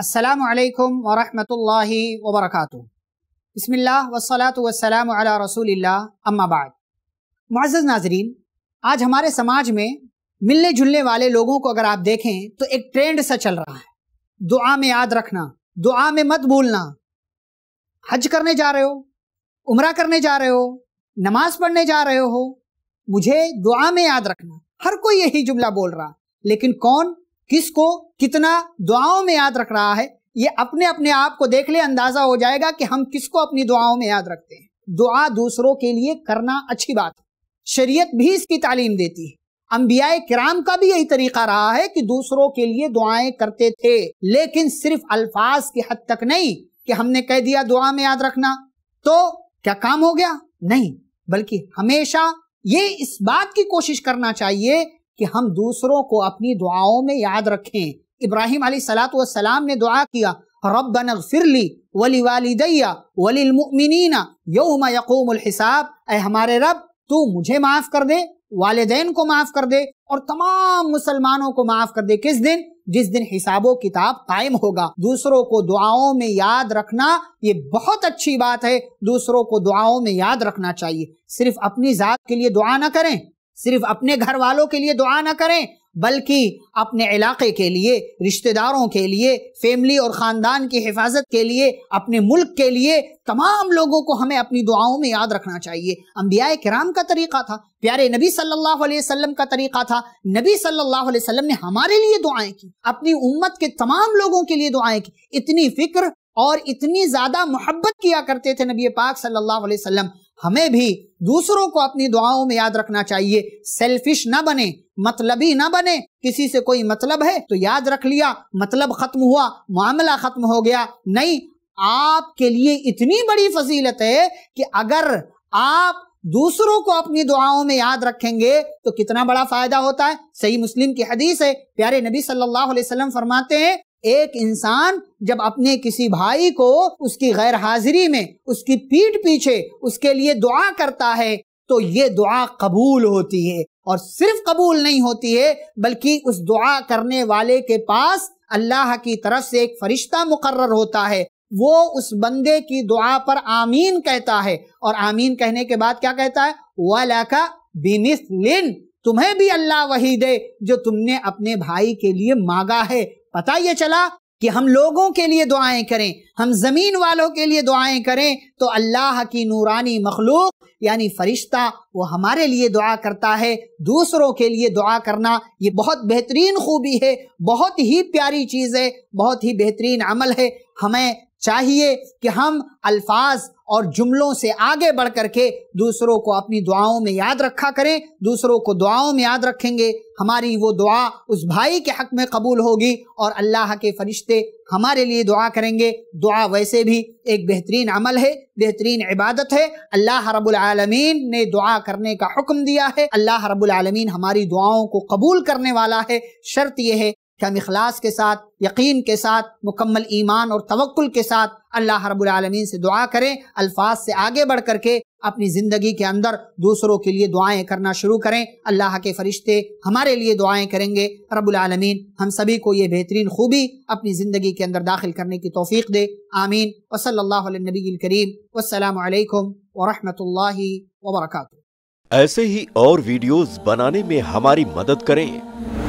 असलकम वरहमल वबरक बसमिल्ल वसलात वसलाम रसूल अम्माबाद मुआज़ नाजरीन आज हमारे समाज में मिलने जुलने वाले लोगों को अगर आप देखें तो एक ट्रेंड सा चल रहा है दुआ में याद रखना दुआ में मत भूलना हज करने जा रहे हो उमरा करने जा रहे हो नमाज पढ़ने जा रहे हो मुझे दुआ में याद रखना हर कोई यही जुमला बोल रहा लेकिन कौन किसको कितना दुआओं में याद रख रहा है ये अपने अपने आप को देख ले अंदाजा हो जाएगा कि हम किसको अपनी दुआओं में याद रखते हैं दुआ दूसरों के लिए करना अच्छी बात है शरीयत भी इसकी तालीम देती है अम्बिया कराम का भी यही तरीका रहा है कि दूसरों के लिए दुआएं करते थे लेकिन सिर्फ अल्फाज की हद तक नहीं कि हमने कह दिया दुआ में याद रखना तो क्या काम हो गया नहीं बल्कि हमेशा ये इस बात की कोशिश करना चाहिए कि हम दूसरों को अपनी दुआओं में याद रखें इब्राहिम सलाम ने दुआ किया रब फिरली वली वालिदैया वलीमिनना यौम यकूमसाब ए हमारे रब तू मुझे माफ़ कर दे वालदेन को माफ़ कर दे और तमाम मुसलमानों को माफ़ कर दे किस दिन जिस दिन हिसाबों किताब कायम होगा दूसरों को दुआओं में याद रखना ये बहुत अच्छी बात है दूसरों को दुआओं में याद रखना चाहिए सिर्फ अपनी ज़ात के लिए दुआ ना करें सिर्फ अपने घर वालों के लिए दुआ ना करें बल्कि अपने इलाके के लिए रिश्तेदारों के लिए फैमिली और ख़ानदान की हिफाजत के लिए अपने मुल्क के लिए तमाम लोगों को हमें अपनी दुआओं में याद रखना चाहिए अम्बिया कराम का तरीक़ा था प्यारे नबी सल्लल्लाहु अलैहि वसल्लम का तरीक़ा था नबी सल्लल्लाहु अलैहि वसल्लम ने हमारे लिए दुआएं की अपनी उम्मत के तमाम लोगों के लिए दुआएं की इतनी फिक्र और इतनी ज़्यादा मोहब्बत किया करते थे नबी पाक सल्लल्लाहु अलैहि वसल्लम हमें भी दूसरों को अपनी दुआओं में याद रखना चाहिए सेल्फिश ना बने मतलबी ना बने किसी से कोई मतलब है तो याद रख लिया मतलब खत्म हुआ मामला खत्म हो गया नहीं आपके लिए इतनी बड़ी फजीलत है कि अगर आप दूसरों को अपनी दुआओं में याद रखेंगे तो कितना बड़ा फायदा होता है सही मुस्लिम की हदीस है प्यारे नबी सल्लल्लाहु अलैहि वसल्लम फरमाते हैं एक इंसान जब अपने किसी भाई को उसकी गैर हाजिरी में उसकी पीठ पीछे उसके लिए दुआ करता है तो ये दुआ कबूल होती है और सिर्फ कबूल नहीं होती है बल्कि उस दुआ करने वाले के पास अल्लाह की तरफ से एक फरिश्ता मुकर्र होता है वो उस बंदे की दुआ पर आमीन कहता है और आमीन कहने के बाद क्या कहता है वाला का बिमिस तुम्हें भी अल्लाह वही दे जो तुमने अपने भाई के लिए मांगा है पता यह चला कि हम लोगों के लिए दुआएं करें हम जमीन वालों के लिए दुआएं करें तो अल्लाह की नूरानी मखलूक यानी फरिश्ता वो हमारे लिए दुआ करता है दूसरों के लिए दुआ करना ये बहुत बेहतरीन खूबी है बहुत ही प्यारी चीज़ है बहुत ही बेहतरीन अमल है हमें चाहिए कि हम अल्फाज और जुमलों से आगे बढ़ करके दूसरों को अपनी दुआओं में याद रखा करें दूसरों को दुआओं में याद रखेंगे हमारी वो दुआ उस भाई के हक में कबूल होगी और अल्लाह के फरिश्ते हमारे लिए दुआ करेंगे दुआ वैसे भी एक बेहतरीन अमल है बेहतरीन इबादत है अल्लाह रब्बुल आलमीन ने दुआ करने का हुक्म दिया है अल्लाह रब्बुल आलमीन हमारी दुआओं को कबूल करने वाला है शर्त यह है कि हम इखलास के साथ यकीन के साथ मुकम्मल ईमान और तवक्ल के साथ अल्लाह रबालमीन से दुआ करें अल्फाज से आगे बढ़ करके अपनी ज़िंदगी के अंदर दूसरों के लिए दुआएं करना शुरू करें अल्लाह के फरिश्ते हमारे लिए दुआएं करेंगे रबालमीन हम सभी को ये बेहतरीन खूबी अपनी ज़िंदगी के अंदर दाखिल करने की तोफ़ी दे आमीन वसल्ला नबी करीम वालकम वरहमल वबरक ऐसे ही और वीडियोज़ बनाने में हमारी मदद करें